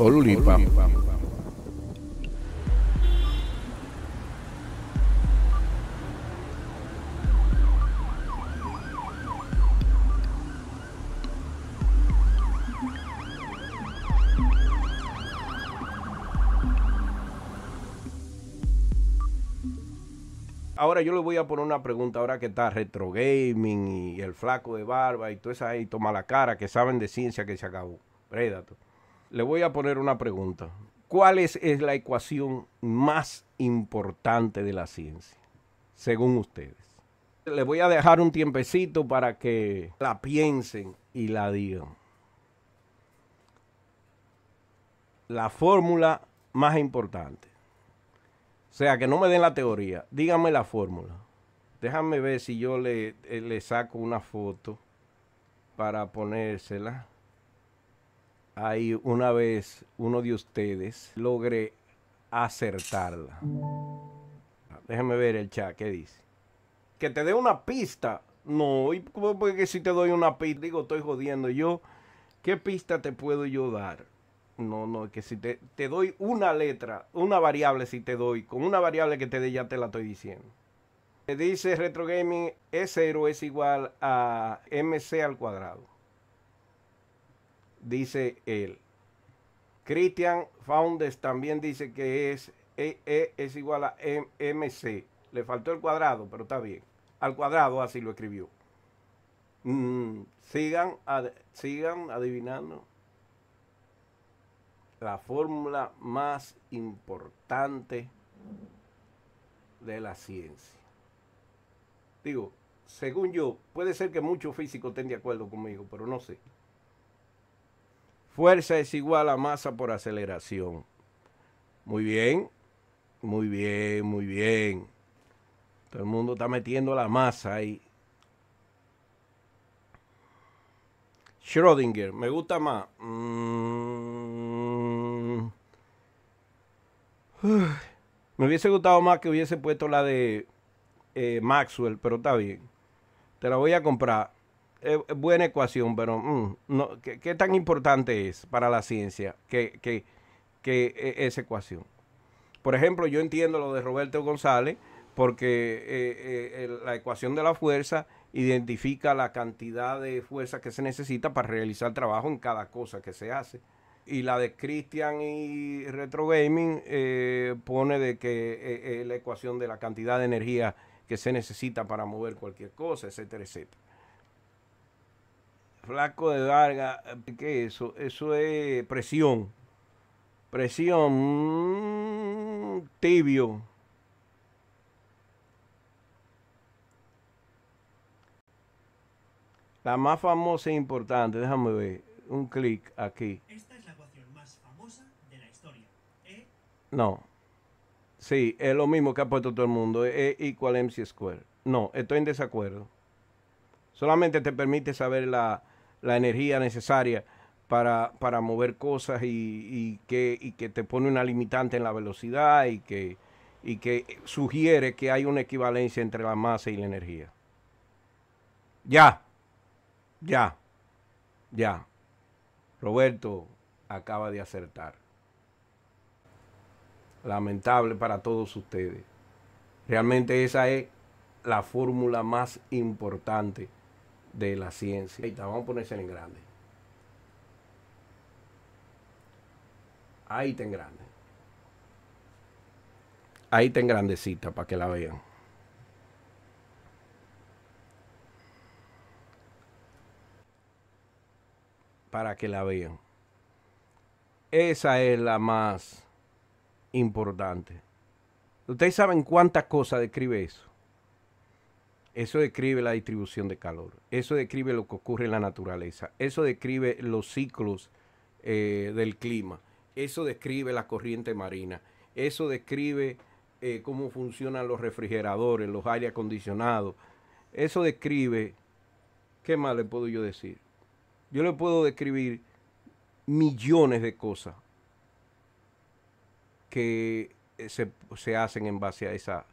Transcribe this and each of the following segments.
Ahora yo le voy a poner una pregunta, ahora que está Retro Gaming y el flaco de barba y todo eso ahí, toma la cara que saben de ciencia que se acabó. Predato. Le voy a poner una pregunta. ¿Cuál es, la ecuación más importante de la ciencia, según ustedes? Le voy a dejar un tiempecito para que la piensen y la digan. La fórmula más importante. O sea, que no me den la teoría, díganme la fórmula. Déjame ver si yo le, eh, le saco una foto para ponérsela. Ahí una vez uno de ustedes logre acertarla. Déjeme ver el chat, ¿qué dice? Que te dé una pista. No, ¿y cómo porque si te doy una pista? Digo, estoy jodiendo yo. ¿Qué pista te puedo yo dar? No, no, que si te, doy una letra, una variable si te doy, con una variable que te dé ya te la estoy diciendo. Te dice Retro Gaming, E0 es igual a MC al cuadrado dice él. Christian Founders también dice que es e, e es igual a MC. Le faltó el cuadrado, pero está bien. Al cuadrado así lo escribió. Mm, sigan, sigan adivinando. La fórmula más importante de la ciencia. Digo, según yo, puede ser que muchos físicos estén de acuerdo conmigo, pero no sé. Fuerza es igual a masa por aceleración. Muy bien, muy bien, muy bien. Todo el mundo está metiendo la masa ahí. Schrödinger, me gusta más. Mm. Me hubiese gustado más que hubiese puesto la de eh, Maxwell, pero está bien. Te la voy a comprar. Eh, eh, buena ecuación, pero mm, ¿qué, tan importante es para la ciencia que, eh, esa ecuación? Por ejemplo, yo entiendo lo de Roberto González porque la ecuación de la fuerza identifica la cantidad de fuerza que se necesita para realizar trabajo en cada cosa que se hace. Y la de Christian y Retro Gaming pone de que la ecuación de la cantidad de energía que se necesita para mover cualquier cosa, etcétera, etcétera. Flaco de Vargas, eh, ¿qué es eso? Eso es presión. Presión. Mm, tibio. La más famosa e importante, déjame ver. Un clic aquí. Esta es la ecuación más famosa de la historia. E... No. Sí, es lo mismo que ha puesto todo el mundo. E igual MC square. No, estoy en desacuerdo. Solamente te permite saber la, la energía necesaria para, para mover cosas y, que, y que te pone una limitante en la velocidad y que, y que sugiere que hay una equivalencia entre la masa y la energía. Ya, ya, ya. Roberto acaba de acertar. Lamentable para todos ustedes. Realmente esa es la fórmula más importante de la ciencia. Ahí está, vamos a ponerse en grande. Ahí está en grande. Ahí está en grandecita para que la vean. Para que la vean. Esa es la más importante. Ustedes saben cuántas cosas describe eso. Eso describe la distribución de calor, eso describe lo que ocurre en la naturaleza, eso describe los ciclos eh, del clima, eso describe la corriente marina, eso describe eh, cómo funcionan los refrigeradores, los aire acondicionados, eso describe, ¿qué más le puedo yo decir? Yo le puedo describir millones de cosas que eh, se, se hacen en base a esa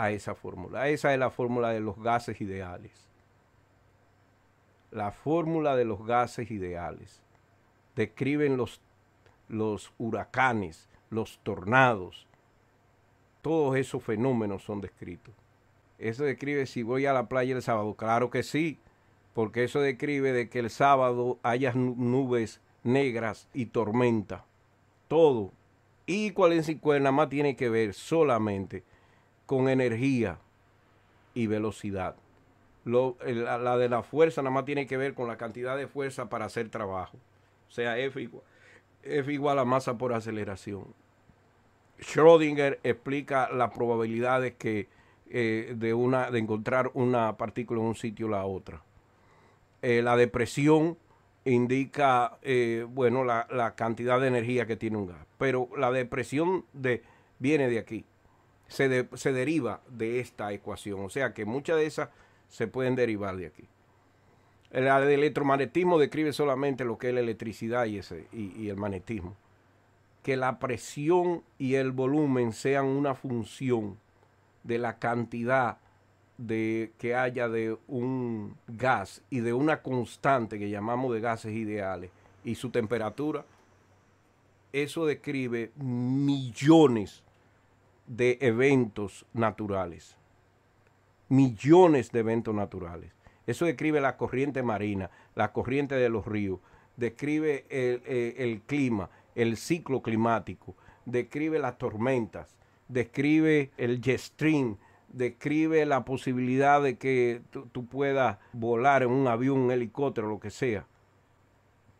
a esa fórmula. Esa es la fórmula de los gases ideales. La fórmula de los gases ideales. Describen los, los huracanes, los tornados. Todos esos fenómenos son descritos. Eso describe si voy a la playa el sábado. Claro que sí, porque eso describe de que el sábado haya nubes negras y tormenta. Todo. Y cual en nada más tiene que ver solamente con energía y velocidad. la, de la fuerza nada más tiene que ver con la cantidad de fuerza para hacer trabajo. O sea, F igual, a masa por aceleración. Schrödinger explica las probabilidades que, eh, de, una, de encontrar una partícula en un sitio o la otra. Eh, la depresión indica, eh, bueno, la, la, cantidad de energía que tiene un gas. Pero la depresión de, viene de aquí se, deriva de esta ecuación. O sea que muchas de esas se pueden derivar de aquí. El, del electromagnetismo describe solamente lo que es la electricidad y, ese, el magnetismo. Que la presión y el volumen sean una función de la cantidad de que haya de un gas y de una constante que llamamos de gases ideales y su temperatura, eso describe millones de eventos naturales. Millones de eventos naturales. Eso describe la corriente marina, la corriente de los ríos, describe el, eh, clima, el ciclo climático, describe las tormentas, describe el jet stream, describe la posibilidad de que tú puedas volar en un avión, un helicóptero, lo que sea.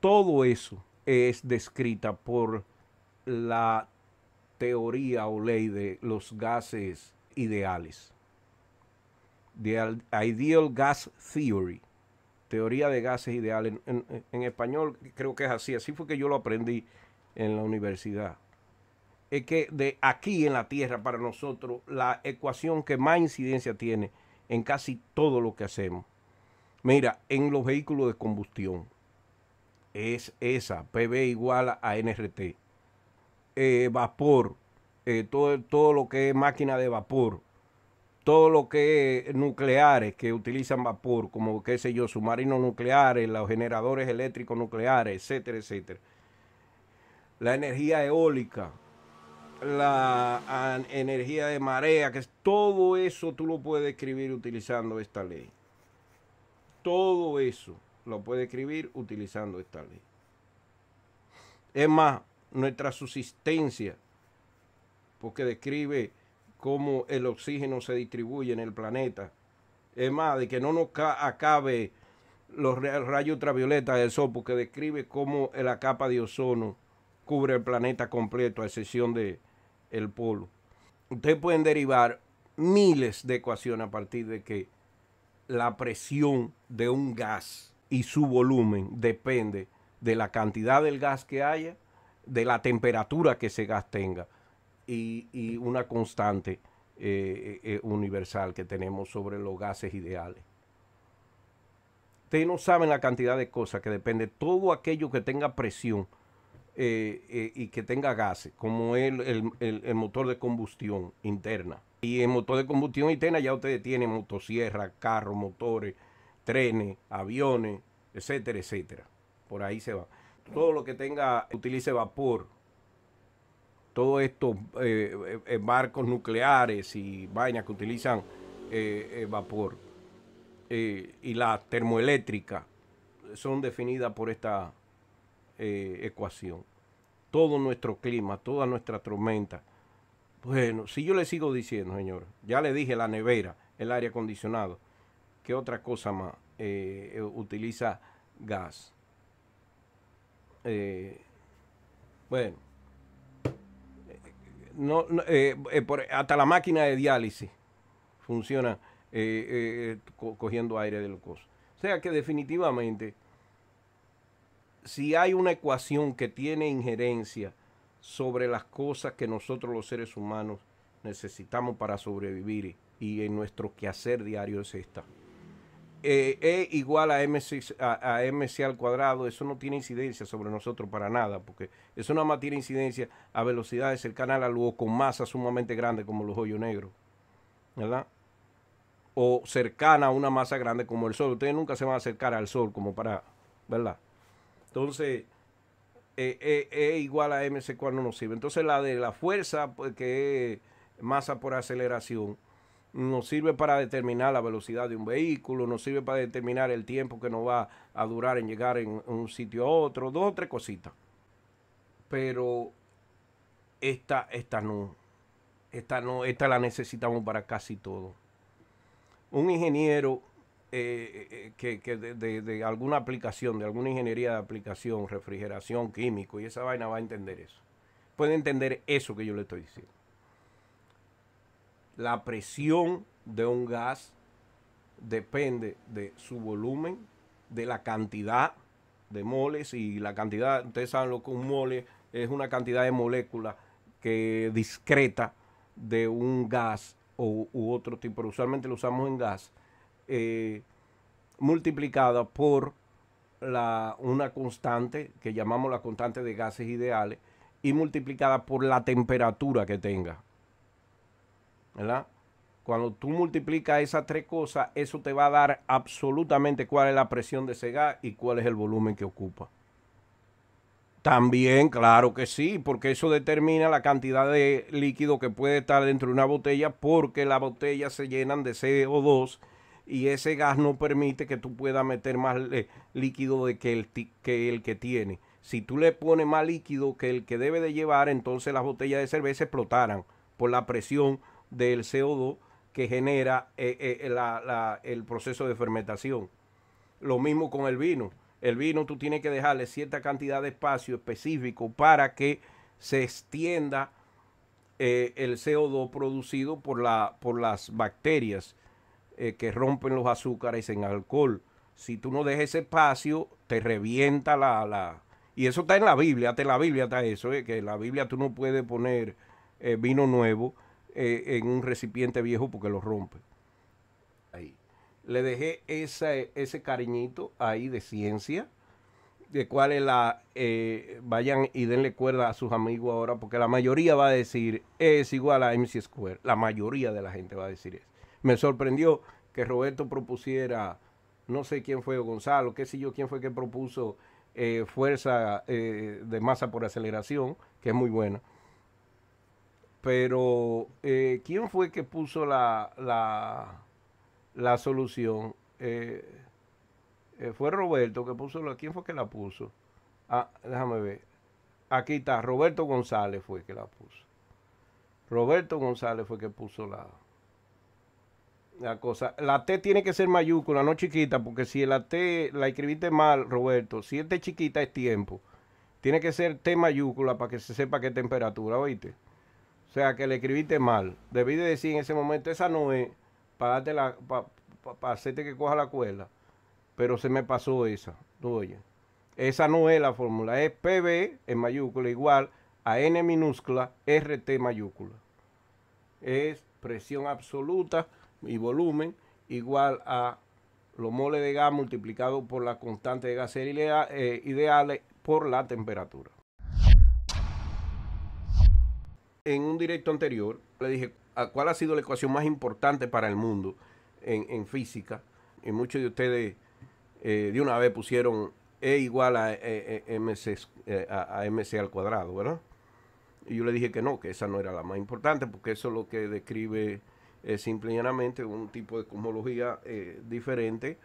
Todo eso es descrita por la teoría o ley de los gases ideales. The Ideal Gas Theory, teoría de gases ideales. En, español creo que es así, así fue que yo lo aprendí en la universidad. Es que de aquí en la Tierra, para nosotros, la ecuación que más incidencia tiene en casi todo lo que hacemos. Mira, en los vehículos de combustión es esa, PV igual a NRT. Eh, vapor, eh, todo, todo lo que es máquina de vapor, todo lo que es nucleares que utilizan vapor, como qué sé yo, submarinos nucleares, los generadores eléctricos nucleares, etcétera, etcétera. La energía eólica, la energía de marea, que es, todo eso tú lo puedes escribir utilizando esta ley. Todo eso lo puedes escribir utilizando esta ley. Es más, nuestra subsistencia, porque describe cómo el oxígeno se distribuye en el planeta. Es más, de que no nos acabe los rayos ultravioletas del sol, porque describe cómo la capa de ozono cubre el planeta completo, a excepción del el polo. Ustedes pueden derivar miles de ecuaciones a partir de que la presión de un gas y su volumen depende de la cantidad del gas que haya de la temperatura que ese gas tenga y, una constante eh, eh, eh, universal que tenemos sobre los gases ideales. Ustedes no saben la cantidad de cosas que depende todo aquello que tenga presión y que tenga gases, como el, el, motor de combustión interna. Y el motor de combustión interna ya ustedes tienen motosierra, carros, motores, trenes, aviones, etcétera, etcétera. Por ahí se va todo lo que tenga, utilice vapor, todos estos eh, eh, barcos nucleares y vainas que utilizan eh, vapor y la termoeléctrica son definidas por esta ecuación. Todo nuestro clima, toda nuestra tormenta. Bueno, si yo le sigo diciendo, señor, ya le dije la nevera, el aire acondicionado, ¿qué otra cosa más utiliza gas? Eh, bueno, eh, no, eh, hasta la máquina de diálisis funciona cogiendo aire del coso. O sea que definitivamente, si hay una ecuación que tiene injerencia sobre las cosas que nosotros los seres humanos necesitamos para sobrevivir y en nuestro quehacer diario es esta. Eh, e igual a MC, al cuadrado, eso no tiene incidencia sobre nosotros para nada, porque eso nada más tiene incidencia a velocidades cercanas la luz con masa sumamente grande como los hoyos negros, ¿verdad? O cercana a una masa grande como el Sol. Ustedes nunca se van a acercar al Sol como para, ¿verdad? Entonces, eh, eh, E, igual a MC cuando nos sirve. Entonces la de la fuerza, pues, que es masa por aceleración, nos sirve para determinar la velocidad de un vehículo, nos sirve para determinar el tiempo que nos va a durar en llegar en un sitio a otro, dos o tres cositas. Pero esta, esta no, esta no, esta la necesitamos para casi todo. Un ingeniero eh, eh, eh, que, de, alguna aplicación, de alguna ingeniería de aplicación, refrigeración, químico y esa vaina va a entender eso. Puede entender eso que yo le estoy diciendo. La presión de un gas depende de su volumen, de la cantidad de moles y la cantidad, ustedes saben lo que un mole es una cantidad de moléculas que discreta de un gas u otro tipo, usualmente lo usamos en gas, eh, multiplicada por una constante que llamamos la constante de gases ideales y multiplicada por la temperatura que tenga. ¿verdad? Cuando tú multiplicas esas tres cosas, eso te va a dar absolutamente cuál es la presión de ese gas y cuál es el volumen que ocupa. También, claro que sí, porque eso determina la cantidad de líquido que puede estar dentro de una botella, porque las botellas se llenan de CO2 y ese gas no permite que tú puedas meter más eh, líquido de que, el que el que tiene. Si tú le pones más líquido que el que debe de llevar, entonces las botellas de cerveza explotarán por la presión del CO2 que genera eh, eh, el proceso de fermentación. Lo mismo con el vino. El vino tú tienes que dejarle cierta cantidad de espacio específico para que se extienda eh, el CO2 producido por, la, por las bacterias que rompen los azúcares en alcohol. Si tú no dejas ese espacio, te revienta la, la... Y eso está en la Biblia, está en la Biblia está eso, que en la Biblia tú no puedes poner vino nuevo eh, en un recipiente viejo porque lo rompe. Ahí. Le dejé ese cariñito ahí de ciencia, de cuál es la... Eh, vayan y denle cuerda a sus amigos ahora, porque la mayoría va a decir, es igual a MC Square. La mayoría de la gente va a decir eso. Me sorprendió que Roberto propusiera, no sé quién fue Gonzalo, qué sé yo, quién fue que propuso eh, fuerza de masa por aceleración, que es muy buena pero, eh, ¿quién fue que puso la, la, solución? Eh, eh, fue Roberto que puso la. ¿Quién fue que la puso? Ah, déjame ver. Aquí está, Roberto González fue que la puso. Roberto González fue que puso la, la cosa. La T tiene que ser mayúscula, no chiquita, porque si la T la escribiste mal, Roberto, si es T chiquita es tiempo. Tiene que ser T mayúscula para que se sepa qué temperatura, oíste. O sea, que le escribiste mal. Debí de decir en ese momento, esa no es para la, para hacerte que coja la cuerda. Pero se me pasó esa, tú Esa no es la fórmula, es PB en mayúscula igual a N minúscula RT mayúscula. Es presión absoluta y volumen igual a los moles de gas multiplicado por la constante de gas eh, ideales por la temperatura. en un directo anterior, le dije cuál ha sido la ecuación más importante para el mundo en, física. Y muchos de ustedes eh, de una vez pusieron E igual a, eh, eh, MC, a, al cuadrado, ¿verdad? Y yo le dije que no, que esa no era la más importante, porque eso es lo que describe eh, simple y un tipo de cosmología diferente,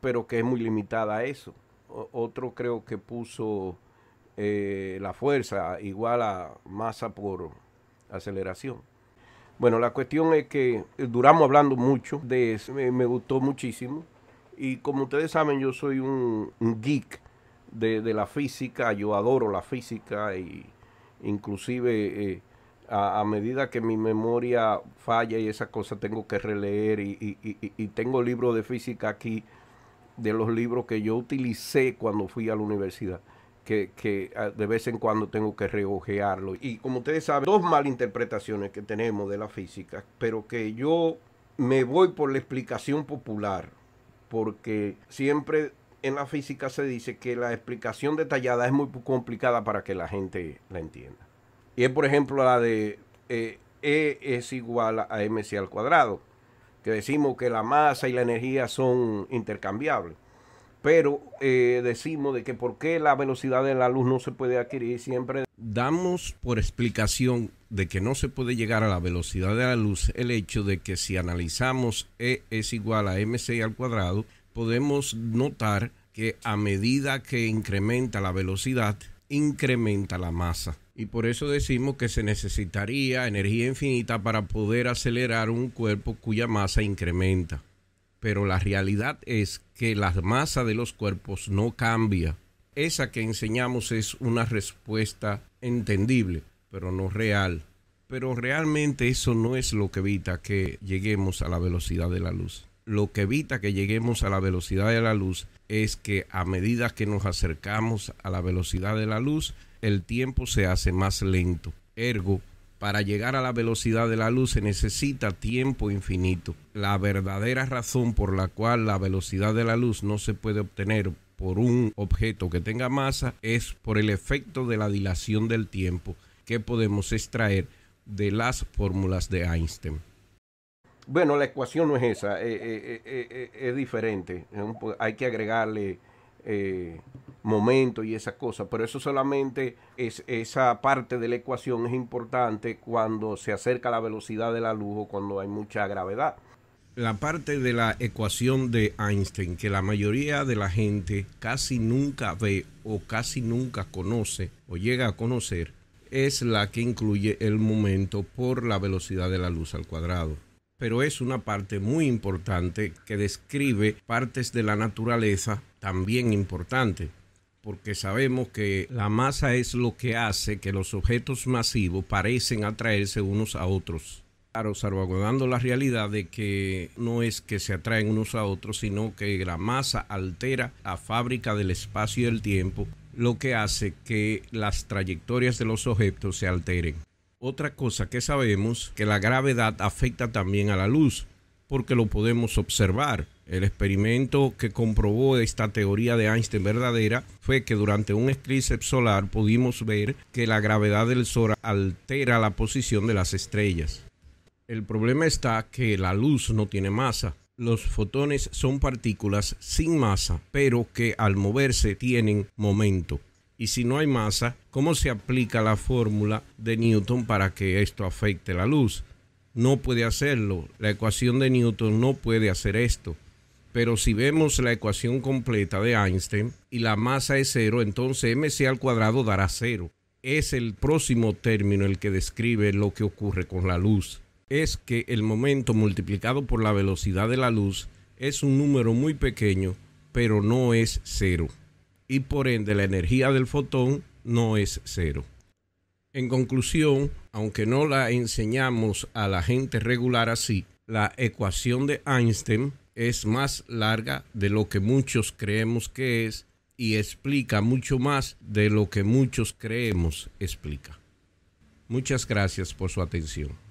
pero que es muy limitada a eso. otro creo que puso eh, la fuerza igual a masa por aceleración. Bueno, la cuestión es que eh, duramos hablando mucho de eso, me, gustó muchísimo. Y como ustedes saben, yo soy un, geek de, la física, yo adoro la física y inclusive eh, a, medida que mi memoria falla y esas cosas tengo que releer y tengo libros de física aquí, de los libros que yo utilicé cuando fui a la universidad que, ah, de vez en cuando tengo que reojearlo. Y como ustedes saben, dos malinterpretaciones que tenemos de la física, pero que yo me voy por la explicación popular, porque siempre en la física se dice que la explicación detallada es muy complicada para que la gente la entienda. Y es, por ejemplo, la de eh, E es igual a mc al cuadrado, que decimos que la masa y la energía son intercambiables pero eh, decimos de que por qué la velocidad de la luz no se puede adquirir siempre. Damos por explicación de que no se puede llegar a la velocidad de la luz el hecho de que si analizamos E es igual a mc al cuadrado, podemos notar que a medida que incrementa la velocidad, incrementa la masa. Y por eso decimos que se necesitaría energía infinita para poder acelerar un cuerpo cuya masa incrementa pero la realidad es que la masa de los cuerpos no cambia. Esa que enseñamos es una respuesta entendible, pero no real. Pero realmente eso no es lo que evita que lleguemos a la velocidad de la luz. Lo que evita que lleguemos a la velocidad de la luz es que a medida que nos acercamos a la velocidad de la luz, el tiempo se hace más lento. Ergo, para llegar a la velocidad de la luz se necesita tiempo infinito. La verdadera razón por la cual la velocidad de la luz no se puede obtener por un objeto que tenga masa es por el efecto de la dilación del tiempo que podemos extraer de las fórmulas de Einstein. Bueno, la ecuación no es esa, eh, eh, eh, es, diferente. Hay que agregarle eh, momento y esas cosas, pero eso solamente es esa parte de la ecuación es importante cuando se acerca la velocidad de la luz o cuando hay mucha gravedad. La parte de la ecuación de Einstein que la mayoría de la gente casi nunca ve o casi nunca conoce o llega a conocer es la que incluye el momento por la velocidad de la luz al cuadrado pero es una parte muy importante que describe partes de la naturaleza también importante, porque sabemos que la masa es lo que hace que los objetos masivos parecen atraerse unos a otros. Claro, salvaguardando la realidad de que no es que se atraen unos a otros, sino que la masa altera la fábrica del espacio y del tiempo, lo que hace que las trayectorias de los objetos se alteren. Otra cosa que sabemos que la gravedad afecta también a la luz, porque lo podemos observar. El experimento que comprobó esta teoría de Einstein verdadera fue que durante un eclipse solar pudimos ver que la gravedad del sol altera la posición de las estrellas. El problema está que la luz no tiene masa. Los fotones son partículas sin masa, pero que al moverse tienen momento. Y si no hay masa, ¿cómo se aplica la fórmula de Newton para que esto afecte la luz? No puede hacerlo. La ecuación de Newton no puede hacer esto. Pero si vemos la ecuación completa de Einstein y la masa es cero, entonces mc al cuadrado dará cero. Es el próximo término el que describe lo que ocurre con la luz. Es que el momento multiplicado por la velocidad de la luz es un número muy pequeño, pero no es cero y por ende la energía del fotón no es cero. En conclusión, aunque no la enseñamos a la gente regular así, la ecuación de Einstein es más larga de lo que muchos creemos que es y explica mucho más de lo que muchos creemos explica. Muchas gracias por su atención.